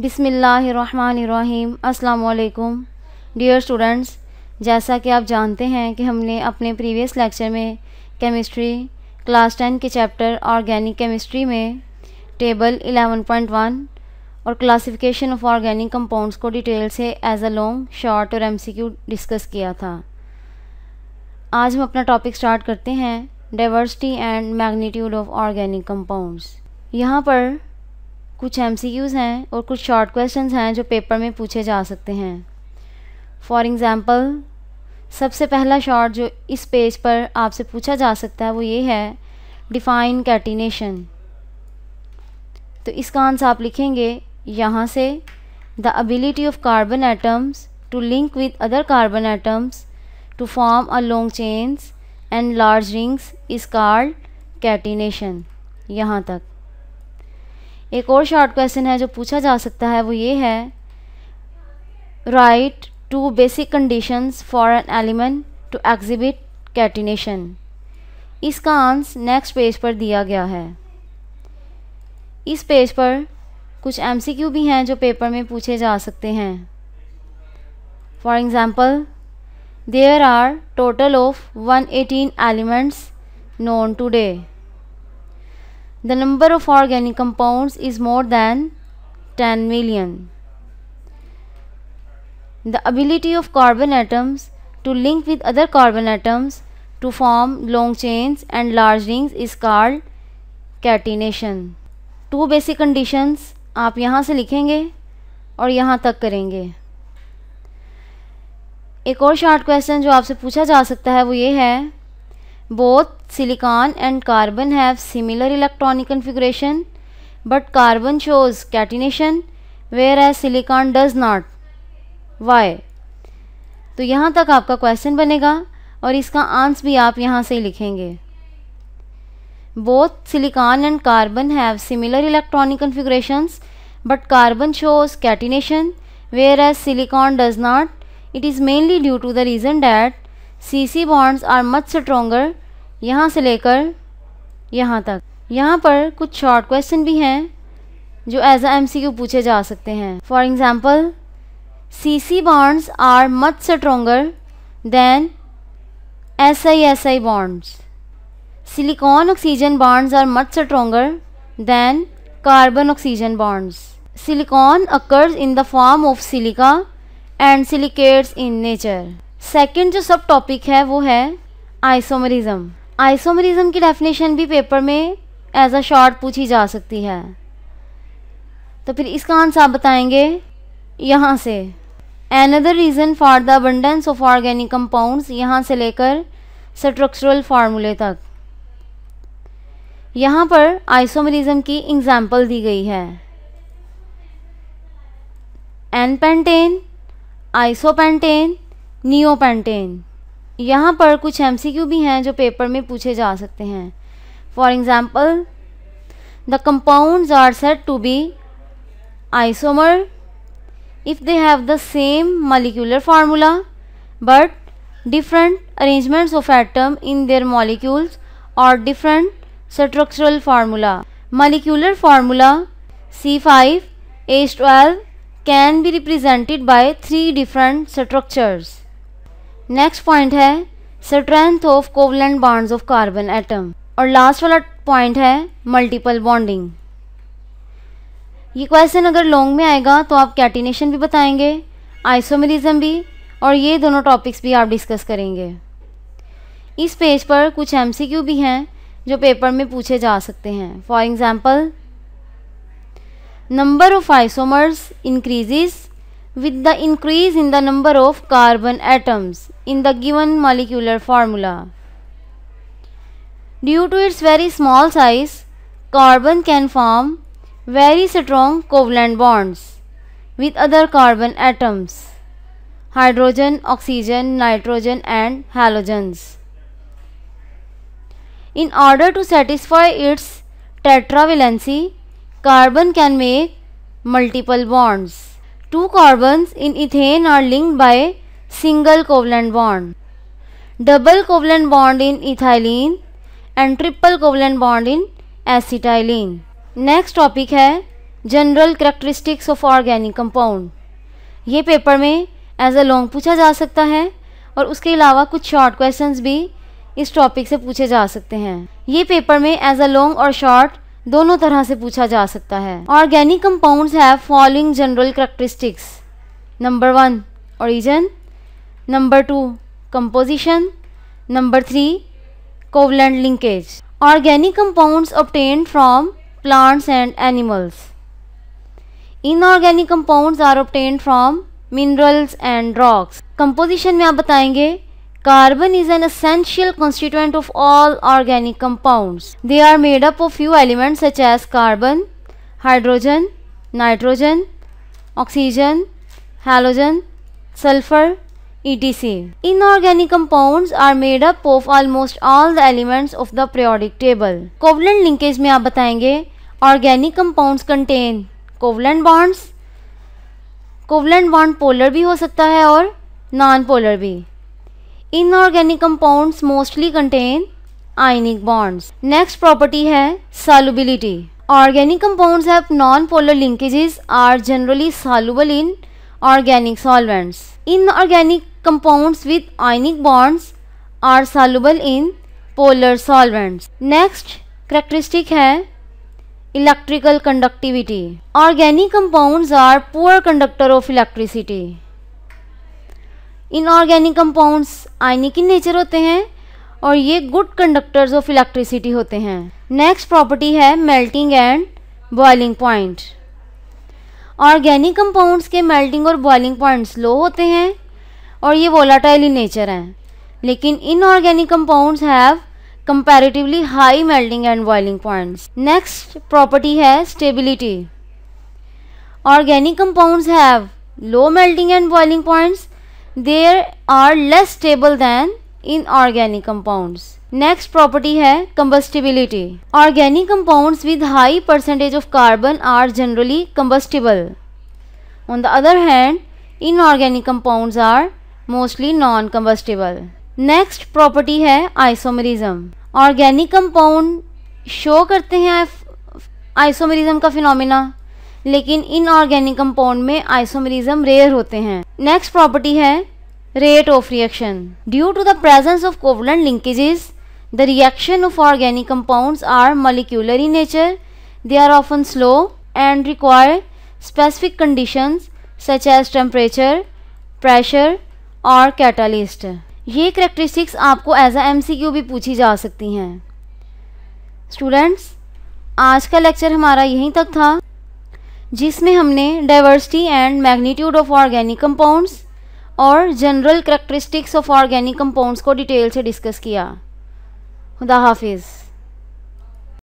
बिसमीम् अल्लाम dear students जैसा कि आप जानते हैं कि हमने अपने प्रीवियस लेक्चर में केमिस्ट्री क्लास टेन के चैप्टर ऑर्गेनिक केमिस्ट्री में टेबल 11.1 और क्लासिफिकेशन ऑफ ऑर्गेनिक कंपाउंड्स को डिटेल से एज अ लॉन्ग शॉर्ट और एमसीक्यू डिस्कस किया था आज हम अपना टॉपिक स्टार्ट करते हैं diversity and magnitude of organic compounds यहाँ पर कुछ एम हैं और कुछ शॉर्ट क्वेश्चन हैं जो पेपर में पूछे जा सकते हैं फॉर एग्ज़ाम्पल सबसे पहला शॉर्ट जो इस पेज पर आपसे पूछा जा सकता है वो ये है डिफाइन कैटिनेशन तो इसका आंसर आप लिखेंगे यहाँ से the ability of carbon atoms to link with other carbon atoms to form a long chains and large rings is called catenation यहाँ तक एक और शॉर्ट क्वेश्चन है जो पूछा जा सकता है वो ये है right two basic conditions for an element to exhibit catenation इसका आंस नेक्स्ट पेज पर दिया गया है इस पेज पर कुछ एमसीक्यू भी हैं जो पेपर में पूछे जा सकते हैं for example there are total of 118 elements known today The number of organic compounds is more than 10 million. The ability of carbon atoms to link with other carbon atoms to form long chains and large rings is called catenation. Two basic conditions आप यहाँ से लिखेंगे और यहाँ तक करेंगे एक और शॉर्ट क्वेश्चन जो आपसे पूछा जा सकता है वो ये है Both silicon and carbon have similar electronic configuration but carbon shows catenation whereas silicon does not. Why? तो यहाँ तक आपका क्वेश्चन बनेगा और इसका आंसर भी आप यहाँ से लिखेंगे both silicon and carbon have similar electronic configurations but carbon shows catenation whereas silicon does not it is mainly due to the reason that C C bonds are much stronger यहाँ से लेकर यहाँ तक यहाँ पर कुछ short question भी हैं जो एज एम सी क्यू पूछे जा सकते हैं for example C C bonds are much stronger than S I S I bonds silicon oxygen bonds are much stronger than carbon oxygen bonds silicon occurs in the form of silica and silicates in nature second जो सब topic है वो है isomerism isomerism की definition भी paper में as a short पूछी जा सकती है तो फिर इसका आंसर आप बताएंगे यहाँ से another reason for the abundance of organic compounds यहाँ से लेकर स्ट्रक्चरल फार्मूले तक यहाँ पर आइसोमरिज्म की एग्जाम्पल दी गई है एन पेंटेन आइसोपेंटेन नियोपेंटेन यहाँ पर कुछ एम सी क्यू भी हैं जो पेपर में पूछे जा सकते हैं for example the compound are said to be isomer if they have the same molecular formula but different arrangements of atom in their molecules और different structural formula molecular formula C five H twelve can be represented by three different structures next point है strength of covalent bonds of carbon atom और last वाला point है multiple bonding ये question अगर long में आएगा तो आप कैटिनेशन भी बताएंगे आइसोमेरिज्म भी और ये दोनों टॉपिक्स भी आप डिस्कस करेंगे इस पेज पर कुछ एम भी हैं जो पेपर में पूछे जा सकते हैं for example number of isomers increases with the increase in the number of carbon atoms in the given molecular formula. Due to its very small size, carbon can form very strong covalent bonds with other carbon atoms, hydrogen, oxygen, nitrogen and halogens. In order to satisfy its tetravalency, carbon can make multiple bonds. Two carbons in ethane are linked by single covalent bond, double covalent bond in ethylene and triple covalent bond in acetylene. Next topic है general characteristics of organic compound ये paper में as a long पूछा जा सकता है और उसके अलावा कुछ शॉर्ट क्वेश्चंस भी इस टॉपिक से पूछे जा सकते हैं ये पेपर में एज अ लॉन्ग और शॉर्ट दोनों तरह से पूछा जा सकता है organic compounds have following general characteristics number one origin number two composition number three covalent linkage organic compounds obtained from plants and animals inorganic compounds are obtained from minerals and rocks composition में आप बताएंगे Carbon is an essential constituent of all organic compounds. They are made up of few elements such as carbon, hydrogen, nitrogen, oxygen, halogen, sulfur, etc. Inorganic compounds are made up of almost all the elements of the periodic table. Covalent linkage में आप बताएंगे organic compounds contain covalent bonds. Covalent bond polar भी हो सकता है और non polar भी Inorganic compounds mostly contain ionic bonds. Next property है solubility. Organic compounds have non-polar linkages are generally soluble in organic solvents. Inorganic compounds with ionic bonds are soluble in polar solvents. Next characteristic है electrical conductivity. Organic compounds are poor conductor of electricity. Inorganic compounds ionic in nature होते हैं और ये good conductors of electricity होते हैं next property है melting and boiling point organic compounds के melting और बॉइलिंग पॉइंट्स लो होते हैं और ये वोलाटाइल इन नेचर हैं लेकिन inorganic compounds have comparatively high melting and boiling points next property है stability organic compounds have low melting and boiling points there are less stable than inorganic compound next property है combustibility organic compounds with high percentage of carbon are generally combustible on the other hand organic compound are mostly non combustible next property है isomerism organic compound show करते हैं isomerism का phenomena लेकिन inorganic compound में isomerism rare होते हैं next property है rate of reaction due to the presence of covalent linkages the reaction of organic compounds are molecular in nature they are often slow and require specific condition such as temperature pressure और catalyst ये characteristics आपको as a M भी पूछी जा सकती हैं students आज का लेक्चर हमारा यहीं तक था जिसमें हमने diversity and magnitude of organic compounds और general characteristics of organic compounds को डिटेल से डिस्कस किया खुदा हाफिज़